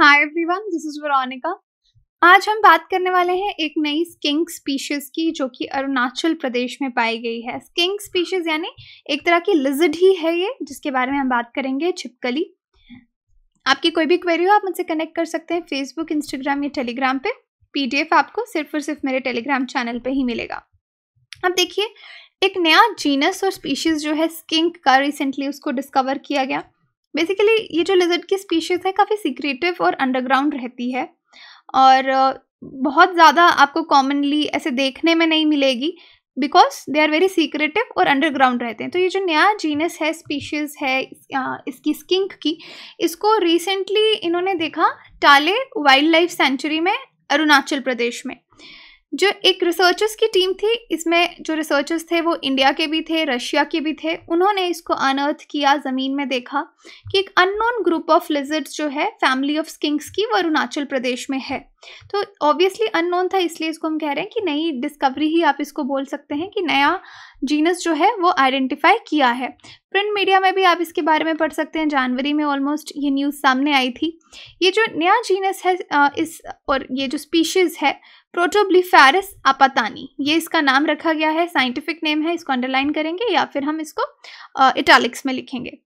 Hi everyone this is Veronica आज हम बात करने वाले हैं एक नई स्किंग स्पीशीज की जो कि अरुणाचल प्रदेश में पाई गई है स्किंग स्पीशीज यानी एक तरह की लिजर्ड ही है ये जिसके बारे में हम बात करेंगे छिपकली आपकी कोई भी क्वेरी हो आप मुझसे कनेक्ट कर सकते हैं फेसबुक इंस्टाग्राम या टेलीग्राम पे पीडीएफ आपको सिर्फ और सिर्फ मेरे टेलीग्राम चैनल पे ही मिलेगा अब देखिए एक नया जीनस और स्पीशीज़ जो है स्किंक का रिसेंटली उसको डिस्कवर किया गया बेसिकली ये जो लिजर्ड की स्पीशीज़ है काफ़ी सीक्रेटिव और अंडरग्राउंड रहती है और बहुत ज़्यादा आपको कॉमनली ऐसे देखने में नहीं मिलेगी because they are very secretive और अंडरग्राउंड रहते हैं तो ये जो नया जीनस है स्पीशीज़ है इसकी स्किंक की इसको रिसेंटली इन्होंने देखा टाले वाइल्ड लाइफ सेंचुरी में अरुणाचल प्रदेश में जो एक रिसर्चर्स की टीम थी इसमें जो रिसर्चर्स थे वो इंडिया के भी थे रशिया के भी थे उन्होंने इसको अनअर्थ किया ज़मीन में देखा कि एक अननोन ग्रुप ऑफ लिजर्ड्स जो है फैमिली ऑफ स्किंग्स की वो अरुणाचल प्रदेश में है तो ऑब्वियसली अननोन था इसलिए इसको हम कह रहे हैं कि नई डिस्कवरी ही आप इसको बोल सकते हैं कि नया जीनस जो है वो आइडेंटिफाई किया है प्रिंट मीडिया में भी आप इसके बारे में पढ़ सकते हैं जनवरी में ऑलमोस्ट ये न्यूज़ सामने आई थी ये जो नया जीनस है इस और ये जो स्पीशीज़ है प्रोटोब्लीफेरिस आपातानी ये इसका नाम रखा गया है साइंटिफिक नेम है इसको अंडरलाइन करेंगे या फिर हम इसको इटालिक्स uh, में लिखेंगे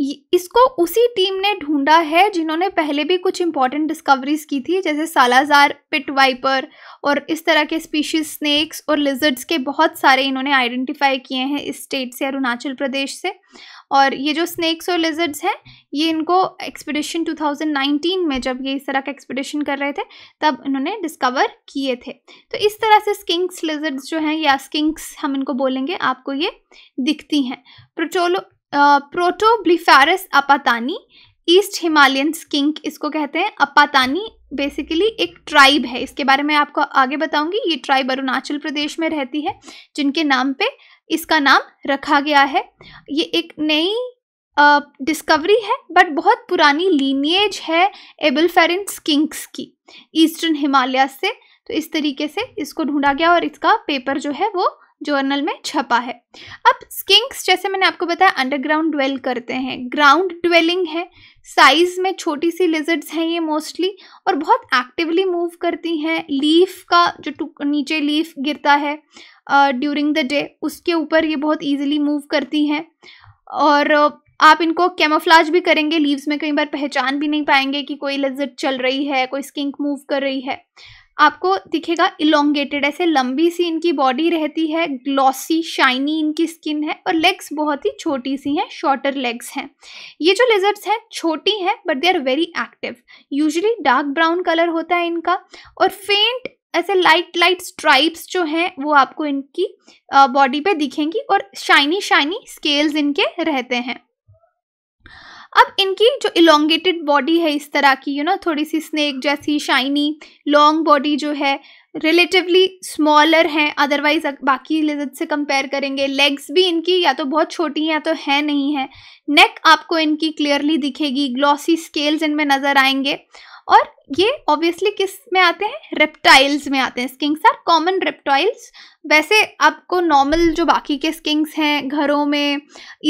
इसको उसी टीम ने ढूंढा है जिन्होंने पहले भी कुछ इंपॉर्टेंट डिस्कवरीज की थी जैसे सालाजार पिट वाइपर और इस तरह के स्पीशीज स्नेक्स और लिजर्ड्स के बहुत सारे इन्होंने आइडेंटिफाई किए हैं इस स्टेट से अरुणाचल प्रदेश से और ये जो स्नैक्स और लिजर्ड्स हैं ये इनको एक्सपीडिशन 2019 में जब ये इस तरह का एक्सपीडिशन कर रहे थे तब इन्होंने डिस्कवर किए थे तो इस तरह से स्किंक्स लिजर्ड्स जो हैं या स्किंक्स हम इनको बोलेंगे आपको ये दिखती हैं प्रोटोलो तो Protoblepharus Apatani east Himalayan skink इसको कहते हैं अपातानी बेसिकली एक ट्राइब है इसके बारे में आपको आगे बताऊंगी ये ट्राइब अरुणाचल प्रदेश में रहती है जिनके नाम पे इसका नाम रखा गया है ये एक नई डिस्कवरी है बट बहुत पुरानी लीनिएज है एबल फेरिन स्किंक्स की ईस्टर्न हिमालय से तो इस तरीके से इसको ढूंढा गया और इसका पेपर जो है वो जर्नल में छपा है अब स्किंक्स जैसे मैंने आपको बताया अंडरग्राउंड ड्वेल करते हैं ग्राउंड ड्वेलिंग है साइज में छोटी सी लिजर्ड्स हैं ये मोस्टली और बहुत एक्टिवली मूव करती हैं लीफ का जो नीचे लीफ गिरता है ड्यूरिंग द डे उसके ऊपर ये बहुत ईजिली मूव करती हैं और आप इनको कैमोफ्लाज भी करेंगे लीव्स में कई बार पहचान भी नहीं पाएंगे कि कोई लिजर्ड चल रही है कोई स्किंक मूव कर रही है आपको दिखेगा इलोंगेटेड ऐसे लंबी सी इनकी बॉडी रहती है ग्लॉसी शाइनी इनकी स्किन है और लेग्स बहुत ही छोटी सी हैं शॉर्टर लेग्स हैं ये जो लेजर्स हैं छोटी हैं but they are very active usually dark brown colour होता है इनका और फेंट ऐसे लाइट लाइट स्ट्राइप्स जो हैं वो आपको इनकी बॉडी पे दिखेंगी और शाइनी शाइनी स्केल्स इनके रहते हैं अब इनकी जो इलोंगेटेड बॉडी है इस तरह की यू नो थोड़ी सी स्नेक जैसी शाइनी लॉन्ग बॉडी जो है रिलेटिवली स्मॉलर हैं अदरवाइज बाकी लिजर्ड से कंपेयर करेंगे लेग्स भी इनकी या तो बहुत छोटी हैं या तो है नहीं है नेक आपको इनकी क्लियरली दिखेगी ग्लॉसी स्केल्स इनमें नज़र आएंगे और ये ऑब्वियसली किस में आते हैं रेप्टाइल्स में आते हैं स्किंग्स आर कॉमन रेप्टाइल्स वैसे आपको नॉर्मल जो बाकी के स्किंग्स हैं घरों में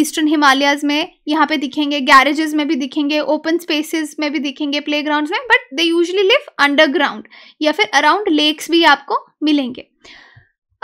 ईस्टर्न हिमालयाज में यहाँ पे दिखेंगे गैरेजेस में भी दिखेंगे ओपन स्पेसेस में भी दिखेंगे प्ले में but they usually live underground या फिर अराउंड लेक्स भी आपको मिलेंगे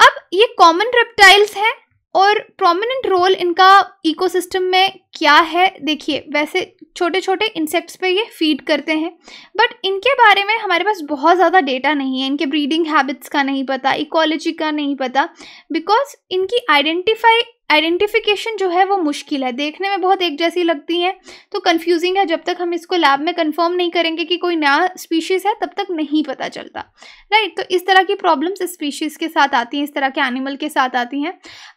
अब ये कॉमन रेप्टाइल्स हैं और प्रोमिनेंट रोल इनका इकोसिस्टम में क्या है देखिए वैसे छोटे छोटे इंसेक्ट्स पे ये फीड करते हैं बट इनके बारे में हमारे पास बहुत ज़्यादा डेटा नहीं है इनके ब्रीडिंग हैबिट्स का नहीं पता इकोलॉजी का नहीं पता बिकॉज इनकी आइडेंटिफाई आइडेंटिफिकेशन जो है वो मुश्किल है देखने में बहुत एक जैसी लगती हैं तो कंफ्यूजिंग है जब तक हम इसको लैब में कंफर्म नहीं करेंगे कि कोई नया स्पीशीज़ है तब तक नहीं पता चलता राइट तो इस तरह की प्रॉब्लम्स इस स्पीशीज़ के साथ आती हैं इस तरह के एनिमल के साथ आती हैं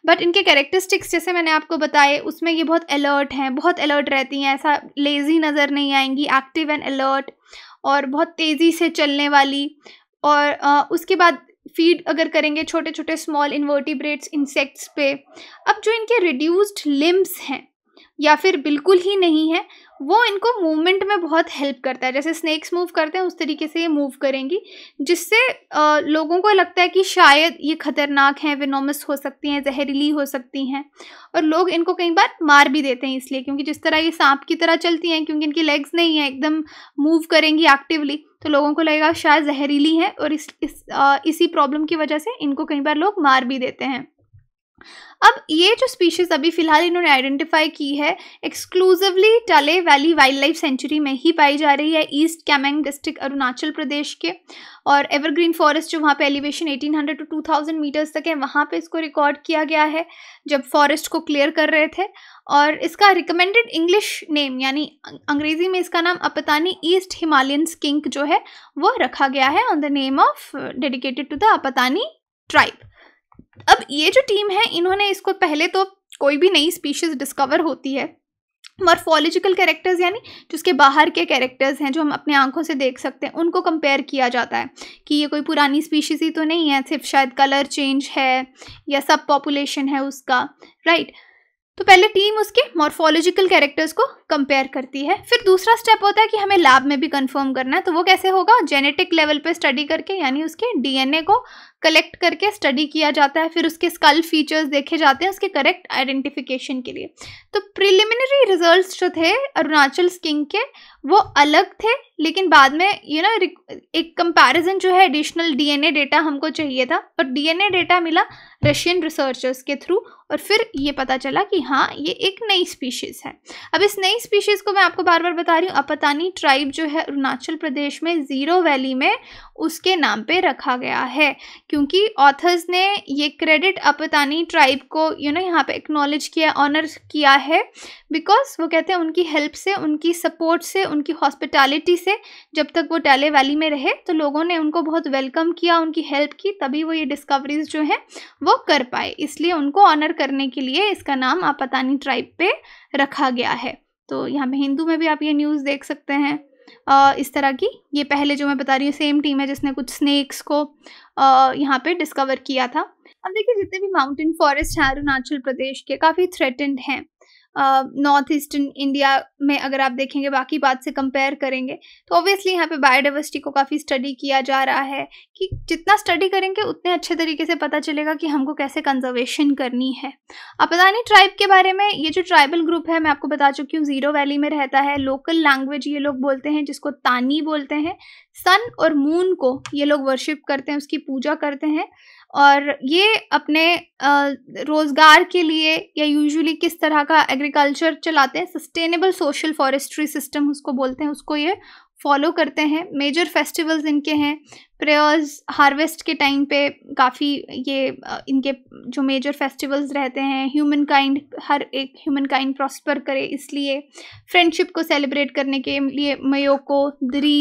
बट इनके कैरेक्टरिस्टिक्स जैसे मैंने आपको बताए उसमें ये बहुत अलर्ट अलर्ट हैं बहुत अलर्ट रहती हैं ऐसा लेज़ी नज़र नहीं आएंगी एक्टिव एंड अलर्ट और बहुत तेज़ी से चलने वाली और आ, उसके बाद फीड अगर करेंगे छोटे छोटे स्मॉल इन्वर्टिब्रेट्स इंसेक्ट्स पे अब जो इनके रिड्यूस्ड लिम्स हैं या फिर बिल्कुल ही नहीं है वो इनको मूवमेंट में बहुत हेल्प करता है जैसे स्नैक्स मूव करते हैं उस तरीके से ये मूव करेंगी जिससे लोगों को लगता है कि शायद ये खतरनाक हैं विनोमस हो सकती हैं जहरीली हो सकती हैं और लोग इनको कई बार मार भी देते हैं इसलिए क्योंकि जिस तरह ये सांप की तरह चलती हैं क्योंकि इनकी लेग्स नहीं हैं एकदम मूव करेंगी एक्टिवली तो लोगों को लगेगा शायद जहरीली हैं और इस, इस आ, इसी प्रॉब्लम की वजह से इनको कई बार लोग मार भी देते हैं अब ये जो स्पीशीज़ अभी फ़िलहाल इन्होंने आइडेंटिफाई की है exclusively Talle valley wildlife sanctuary में ही पाई जा रही है ईस्ट कैमेंग डिस्ट्रिक्ट अरुणाचल प्रदेश के और एवरग्रीन फॉरेस्ट जो वहाँ पे एलिवेशन 1800 टू टू मीटर्स तक है वहाँ पे इसको रिकॉर्ड किया गया है जब फॉरेस्ट को क्लियर कर रहे थे और इसका रिकमेंडेड इंग्लिश नेम यानी अं-, अंग्रेज़ी में इसका नाम अपतानी ईस्ट हिमालयन स्किंक जो है वो रखा गया है on the name of dedicated to the Apatani tribe अब ये जो टीम है इन्होंने इसको पहले तो कोई भी नई स्पीशीज डिस्कवर होती है मॉर्फोलॉजिकल कैरेक्टर्स यानी जिसके बाहर के कैरेक्टर्स हैं जो हम अपने आंखों से देख सकते हैं उनको कंपेयर किया जाता है कि ये कोई पुरानी स्पीशीज़ ही तो नहीं है सिर्फ शायद कलर चेंज है या सब पॉपुलेशन है उसका राइट right? तो पहले टीम उसके मॉर्फोलॉजिकल कैरेक्टर्स को कंपेयर करती है फिर दूसरा स्टेप होता है कि हमें लैब में भी कंफर्म करना है तो वो कैसे होगा जेनेटिक लेवल पे स्टडी करके यानी उसके डीएनए को कलेक्ट करके स्टडी किया जाता है फिर उसके स्कल फीचर्स देखे जाते हैं उसके करेक्ट आइडेंटिफिकेशन के लिए तो प्रिलिमिनरी रिजल्ट्स जो थे अरुणाचल स्किंग के वो अलग थे लेकिन बाद में यू you नो know, एक कंपैरिजन जो है एडिशनल डीएनए डेटा हमको चाहिए था और डीएनए डेटा मिला रशियन रिसर्चर्स के थ्रू और फिर ये पता चला कि हाँ ये एक नई स्पीशीज़ है अब इस नई स्पीशीज़ को मैं आपको बार बार बता रही हूँ अपतानी ट्राइब जो है अरुणाचल प्रदेश में ज़ीरो वैली में उसके नाम पर रखा गया है क्यों क्योंकि ऑथर्स ने ये क्रेडिट अपतानी ट्राइब को यू you नो know, यहाँ पे एक्नॉलेज किया ऑनर किया है बिकॉज वो कहते हैं उनकी हेल्प से उनकी सपोर्ट से उनकी हॉस्पिटैलिटी से जब तक वो टैले वैली में रहे तो लोगों ने उनको बहुत वेलकम किया उनकी हेल्प की तभी वो ये डिस्कवरीज जो हैं वो कर पाए इसलिए उनको ऑनर करने के लिए इसका नाम अपतानी ट्राइब पर रखा गया है तो यहाँ पर हिंदू में भी आप ये न्यूज़ देख सकते हैं इस तरह की ये पहले जो मैं बता रही हूँ सेम टीम है जिसने कुछ स्नैक्स को यहाँ पे डिस्कवर किया था अब देखिए जितने भी माउंटेन फॉरेस्ट हैं अरुणाचल प्रदेश के काफ़ी थ्रेटेंड हैं नॉर्थ ईस्टर्न इंडिया में अगर आप देखेंगे बाकी बात से कंपेयर करेंगे तो ऑब्वियसली यहाँ पे बायोडाइवर्सिटी को काफ़ी स्टडी किया जा रहा है कि जितना स्टडी करेंगे उतने अच्छे तरीके से पता चलेगा कि हमको कैसे कंजर्वेशन करनी है अपदानी ट्राइब के बारे में ये जो ट्राइबल ग्रुप है मैं आपको बता चुकी हूँ ज़ीरो वैली में रहता है लोकल लैंग्वेज ये लोग बोलते हैं जिसको तानी बोलते हैं सन और मून को ये लोग वर्शिप करते हैं उसकी पूजा करते हैं और ये अपने रोज़गार के लिए या यूजुअली किस तरह का एग्रीकल्चर चलाते हैं सस्टेनेबल सोशल फॉरेस्ट्री सिस्टम उसको बोलते हैं उसको ये फॉलो करते हैं मेजर फेस्टिवल्स इनके हैं प्रेयर्स हार्वेस्ट के टाइम पे काफ़ी ये इनके जो मेजर फेस्टिवल्स रहते हैं ह्यूमन काइंड हर एक ह्यूमन काइंड प्रॉस्पर करे इसलिए फ्रेंडशिप को सेलिब्रेट करने के लिए मयोको दरी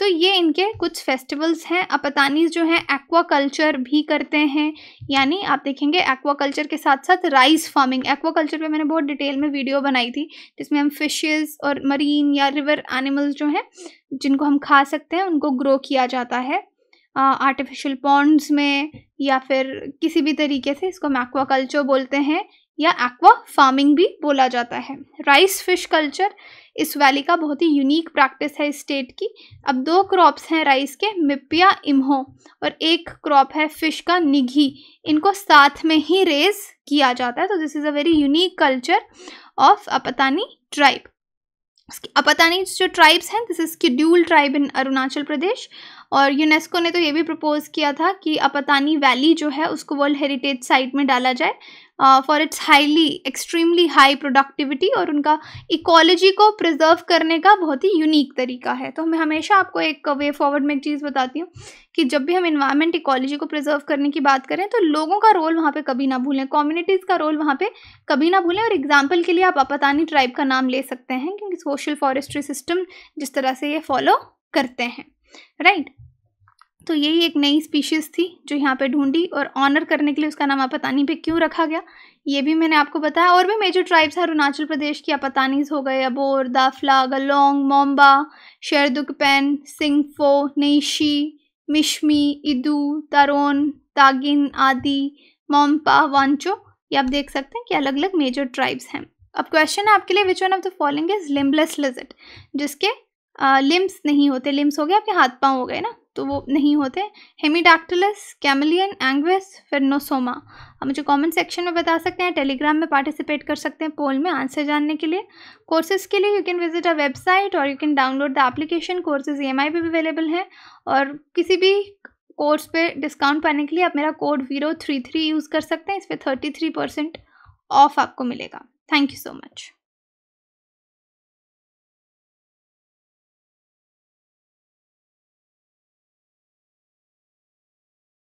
तो ये इनके कुछ फेस्टिवल्स हैं अपतानीज जो हैं एक्वा कल्चर भी करते हैं यानी आप देखेंगे एक्वा कल्चर के साथ साथ राइस फार्मिंग एक्वा कल्चर पर मैंने बहुत डिटेल में वीडियो बनाई थी जिसमें हम फिशेज़ और मरीन या रिवर एनिमल्स जो हैं जिनको हम खा सकते हैं उनको ग्रो किया जाता है आर्टिफिशियल पॉन्ड्स में या फिर किसी भी तरीके से इसको हम एक्वा कल्चर बोलते हैं या एक्वा फार्मिंग भी बोला जाता है राइस फिश कल्चर इस वैली का बहुत ही यूनिक प्रैक्टिस है स्टेट की अब दो क्रॉप्स हैं राइस के मिपिया इम्हो और एक क्रॉप है फिश का निघी इनको साथ में ही रेज किया जाता है तो this is a very unique culture of Apatani tribe Apatani जो ट्राइब्स हैं this is scheduled tribe in Arunachal Pradesh और यूनेस्को ने तो ये भी प्रपोज किया था कि अपतानी वैली जो है उसको वर्ल्ड हेरिटेज साइट में डाला जाए for its highly extremely high productivity और उनका इकोलॉजी को प्रिजर्व करने का बहुत ही यूनिक तरीका है तो मैं हमेशा आपको एक वे फॉरवर्ड में एक चीज़ बताती हूँ कि जब भी हम इन्वायरमेंट इकोलॉजी को प्रिजर्व करने की बात करें तो लोगों का रोल वहाँ पे कभी ना भूलें कम्युनिटीज़ का रोल वहाँ पे कभी ना भूलें और एग्जाम्पल के लिए आप अपतानी ट्राइब का नाम ले सकते हैं क्योंकि सोशल फॉरेस्ट्री सिस्टम जिस तरह से ये फॉलो करते हैं राइट right? तो यही एक नई स्पीशीज़ थी जो यहाँ पे ढूंढी और ऑनर करने के लिए उसका नाम अपतानी पे क्यों रखा गया ये भी मैंने आपको बताया और भी मेजर ट्राइब्स हैं अरुणाचल प्रदेश की अपतानीज हो गए अबोर दाफला गलोंग मोम्बा शेरदुकपेन सिंगफो नईशी मिशमी इदू तारोन तागिन आदि मोम्पा वांचो ये आप देख सकते हैं कि अलग अलग मेजर ट्राइब्स हैं अब क्वेश्चन है आपके लिए which one of the following is limbless lizard जिसके लिम्स नहीं होते लिम्स हो गए आपके हाथ पाँव हो गए ना तो वो नहीं होते हेमीडाक्टिलस कैमिलियन एंग्वेस नोसोमा आप मुझे कमेंट सेक्शन में बता सकते हैं टेलीग्राम में पार्टिसिपेट कर सकते हैं पोल में आंसर जानने के लिए कोर्सेज के लिए you can visit a website और you can download the application courses E I भी अवेलेबल हैं और किसी भी कोर्स पे डिस्काउंट पाने के लिए आप मेरा कोड वीरो थ्री थ्री यूज़ कर सकते हैं इस पर थर्टी थ्री परसेंट ऑफ आपको मिलेगा थैंक यू सो मच